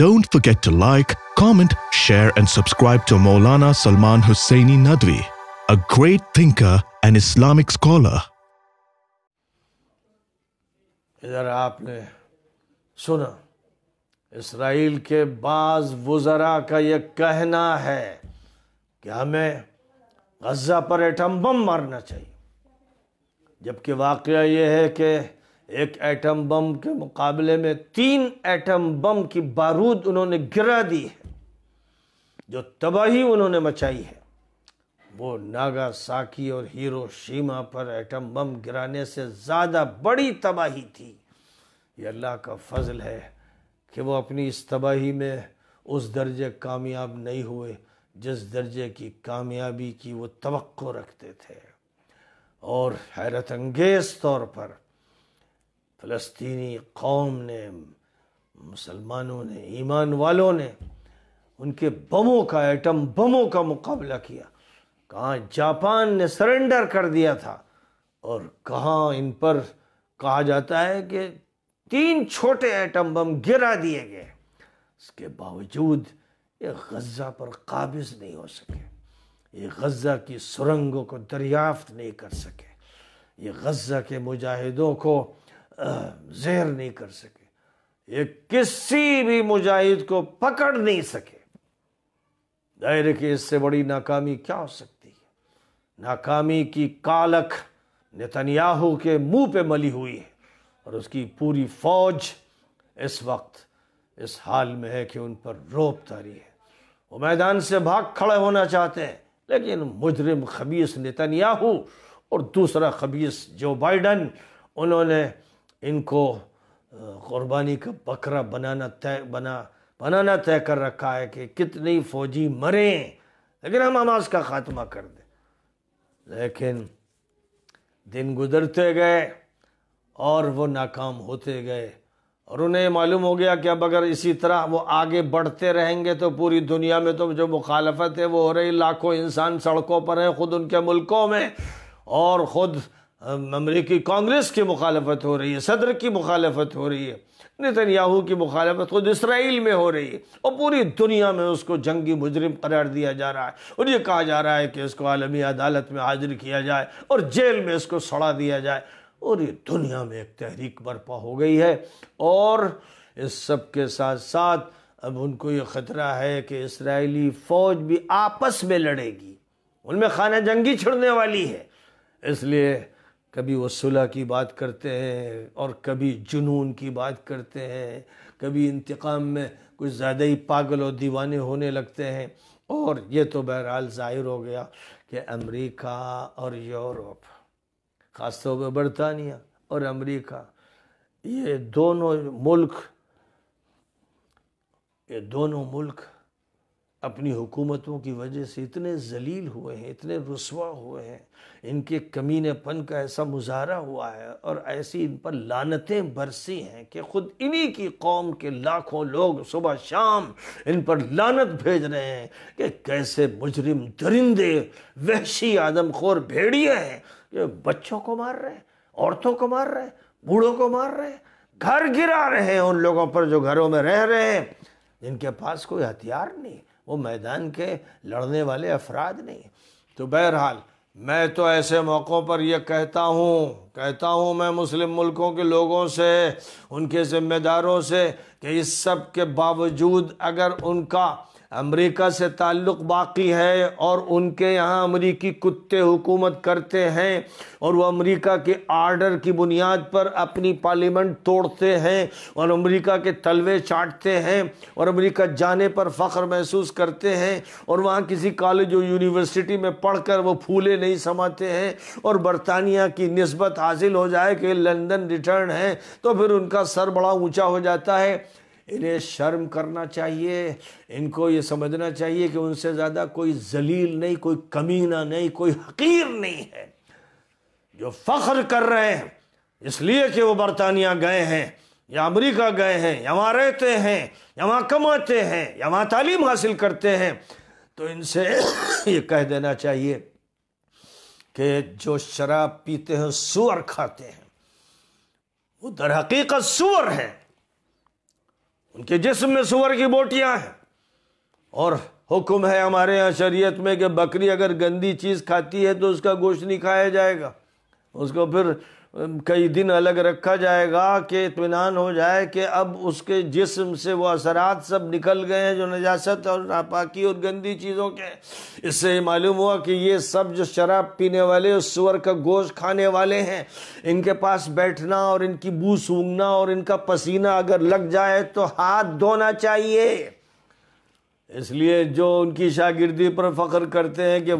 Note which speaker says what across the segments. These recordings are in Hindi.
Speaker 1: Don't forget to like, comment, share, and subscribe to Maulana Salman Husseini Nadvi, a great thinker and Islamic scholar. इधर आपने सुना इसराइल के बाज वज़रा का यह कहना है कि हमें गज़ा पर एटम बम मारना चाहिए जबकि वाक़ यह है कि एक एटम बम के मुकाबले में तीन एटम बम की बारूद उन्होंने गिरा दी है जो तबाही उन्होंने मचाई है वो नागासाकी और हीरोशीमा पर एटम बम गिराने से ज़्यादा बड़ी तबाही थी ये अल्लाह का फजल है कि वो अपनी इस तबाही में उस दर्जे कामयाब नहीं हुए जिस दर्जे की कामयाबी की वो तो रखते थे और हैरत अंगेज तौर पर फ़लस्तनी कौम ने मुसलमानों ने ईमान वालों ने उनके बमों का एटम बमों का मुकाबला किया कहाँ जापान ने सरेंडर कर दिया था और कहाँ इन पर कहा जाता है कि तीन छोटे एटम बम गिरा दिए गए इसके बावजूद ये गज़ा पर काबिज नहीं हो सके ये गज़ा की सुरंगों को दरियाफ्त नहीं कर सके ये गज़ा के मुजाहिदों को जहर नहीं कर सके ये किसी भी मुजाहिद को पकड़ नहीं सके दायरे की इससे बड़ी नाकामी क्या हो सकती है नाकामी की कालक नेतन्याहू के मुंह पे मली हुई है और उसकी पूरी फौज इस वक्त इस हाल में है कि उन पर रोप तारी है वो मैदान से भाग खड़े होना चाहते हैं लेकिन मुजरिम खबीस नेतन्याहू और दूसरा खबीस जो बाइडन उन्होंने इनको क़ुरबानी का बकरा बनाना तय बना बनाना तय कर रखा है कि कितनी फ़ौजी मरें लेकिन हम हमास का ख़ात्मा कर दें लेकिन दिन गुजरते गए और वो नाकाम होते गए और उन्हें मालूम हो गया कि अब अगर इसी तरह वो आगे बढ़ते रहेंगे तो पूरी दुनिया में तो जो मुखालफत है वो हो रही लाखों इंसान सड़कों पर हैं ख़ुद उनके मुल्कों में और ख़ुद अमरीकी कांग्रेस की मुखालफत हो रही है सदर की मुखालफत हो रही है याहू की मुखालफत खुद इसराइल में हो रही है और पूरी दुनिया में उसको जंगी मुजरिम करार दिया जा रहा है और ये कहा जा रहा है कि इसको आलमी अदालत में हाजिर किया जाए और जेल में इसको सड़ा दिया जाए और ये दुनिया में एक तहरीक बर्पा हो गई है और इस सब के साथ साथ अब उनको ये ख़तरा है कि इसराइली फ़ौज भी आपस में लड़ेगी उनमें खाना जंगी छिड़ने वाली है इसलिए कभी वो सुलह की बात करते हैं और कभी जुनून की बात करते हैं कभी इंतकाम में कुछ ज़्यादा ही पागल और दीवाने होने लगते हैं और ये तो बहरहाल ज़ाहिर हो गया कि अमेरिका और यूरोप ख़ासतौर पर बरतानिया और अमेरिका ये दोनों मुल्क ये दोनों मुल्क अपनी हुकूमतों की वजह से इतने जलील हुए हैं इतने रसवा हुए हैं इनके कमीनेपन का ऐसा मुजाहरा हुआ है और ऐसी इन पर लानतें बरसी हैं कि ख़ुद इन्हीं की कौम के लाखों लोग सुबह शाम इन पर लानत भेज रहे हैं कि कैसे मुजरिम दरिंदे वहशी आदमखोर भेड़िए हैं कि बच्चों को मार रहे हैं औरतों को मार रहे हैं बूढ़ों को मार रहे हैं घर गिरा रहे हैं उन लोगों पर जो घरों में रह रहे हैं जिनके पास कोई हथियार नहीं वो मैदान के लड़ने वाले अफराद नहीं तो बहरहाल मैं तो ऐसे मौक़ों पर यह कहता हूँ कहता हूँ मैं मुस्लिम मुल्कों के लोगों से उनके ज़िम्मेदारों से कि इस सब के बावजूद अगर उनका अमेरिका से ताल्लुक़ बाकी है और उनके यहाँ अमेरिकी कुत्ते हुकूमत करते हैं और वो अमेरिका के आर्डर की बुनियाद पर अपनी पार्लियामेंट तोड़ते हैं और अमेरिका के तलवे चाटते हैं और अमेरिका जाने पर फ़ख्र महसूस करते हैं और वहाँ किसी कॉलेज और यूनिवर्सिटी में पढ़ कर वो फूले नहीं समाते हैं और बरतानिया की नस्बत हासिल हो जाए कि लंदन रिटर्न है तो फिर उनका सर बड़ा ऊँचा हो जाता है इन्हें शर्म करना चाहिए इनको ये समझना चाहिए कि उनसे ज़्यादा कोई जलील नहीं कोई कमीना नहीं कोई हकीर नहीं है जो फ़ख्र कर रहे हैं इसलिए कि वो बरतानिया गए हैं या अमेरिका गए हैं या वहाँ रहते हैं या वहाँ कमाते हैं या वहाँ तालीम हासिल करते हैं तो इनसे ये कह देना चाहिए कि जो शराब पीते हैं सुअर खाते हैं वो दर हकीकत सुअर है उनके जिस्म में सुअर की बोटियां हैं और हुक्म है हमारे यहाँ शरीयत में कि बकरी अगर गंदी चीज़ खाती है तो उसका गोश्त नहीं खाया जाएगा उसको फिर कई दिन अलग रखा जाएगा कि इतमान हो जाए कि अब उसके जिस्म से वो असरात सब निकल गए हैं जो नजास्त और नापाकी और गंदी चीज़ों के इससे ये मालूम हुआ कि ये सब जो शराब पीने वाले और सुअर का गोश्त खाने वाले हैं इनके पास बैठना और इनकी बू सूंघना और इनका पसीना अगर लग जाए तो हाथ धोना चाहिए इसलिए जो उनकी शागिर्दी पर फ़ख्र करते हैं कि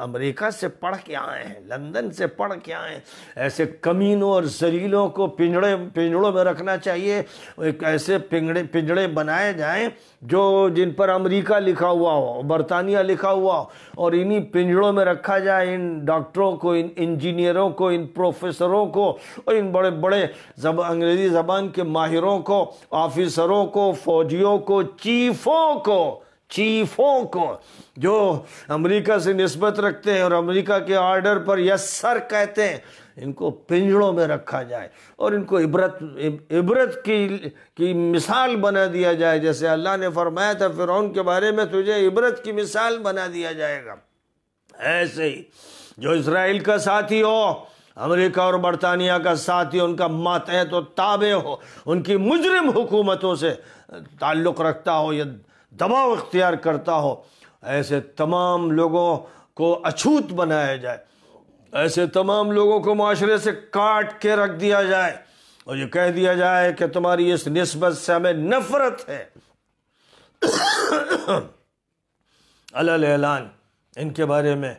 Speaker 1: अमेरिका से पढ़ के आए हैं लंदन से पढ़ के आए हैं ऐसे कमीनों और जरीलों को पिंजड़े पिंजड़ों में रखना चाहिए एक ऐसे पिंजड़े पिंजड़े बनाए जाएं जो जिन पर अमेरिका लिखा हुआ हो बरतानिया लिखा हुआ हो और इन्हीं पिंजड़ों में रखा जाए इन डॉक्टरों को इन इंजीनियरों को इन प्रोफेसरों को और इन बड़े बड़े जब अंग्रेज़ी ज़बान के माहिरों को ऑफिसरों को फौजियों को चीफ़ों को चीफों को जो अमेरिका से नस्बत रखते हैं और अमेरिका के ऑर्डर पर यस सर कहते हैं इनको पिंजड़ों में रखा जाए और इनको इबरत इबरत की की मिसाल बना दिया जाए जैसे अल्लाह ने फरमाया था फिर के बारे में तुझे इबरत की मिसाल बना दिया जाएगा ऐसे ही जो इसराइल का साथी हो अमेरिका और बरतानिया का साथी उनका मातहत तो ताबे हो उनकी मुजरिम हुकूमतों से ताल्लुक़ रखता हो या दबाव इख्तियार करता हो ऐसे तमाम लोगों को अछूत बनाया जाए ऐसे तमाम लोगों को माशरे से काट के रख दिया जाए और ये कह दिया जाए कि तुम्हारी इस नस्बत से हमें नफरत है अलल ऐलान इनके बारे में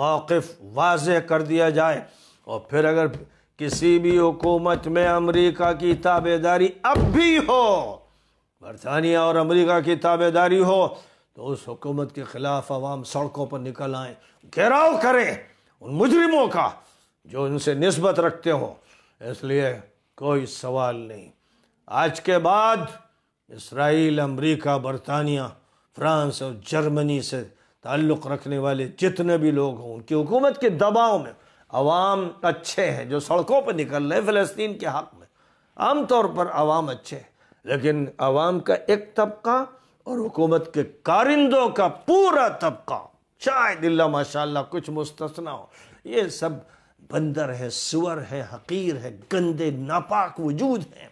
Speaker 1: मौक़ वाज कर दिया जाए और फिर अगर किसी भी हुकूमत में अमरीका की ताबेदारी अब भी हो बरतानिया और अमरीका की ताबेदारी हो तो उस हुकूमत के ख़िलाफ़ आवाम सड़कों पर निकल आए घेराव करें उन मुजरिमों का जो उनसे नस्बत रखते हो इसलिए कोई सवाल नहीं आज के बाद इसराइल अमरीका बरतानिया फ्रांस और जर्मनी से ताल्लुक़ रखने वाले जितने भी लोग हों उनकी हुकूमत के दबाव में आवाम अच्छे हैं जो सड़कों पर निकल रहे हैं फ़लस्तीन के हक़ में आमतौर पर आवाम अच्छे हैं लेकिन आवाम का एक तबका और हुकूमत के कारिंदों का पूरा तबका शायद अल्लाह माशाल्लाह कुछ मुस्तना हो ये सब बंदर है सुअर है हकीर है गंदे नापाक वजूद हैं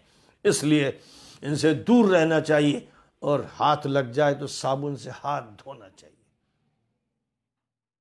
Speaker 1: इसलिए इनसे दूर रहना चाहिए और हाथ लग जाए तो साबुन से हाथ धोना चाहिए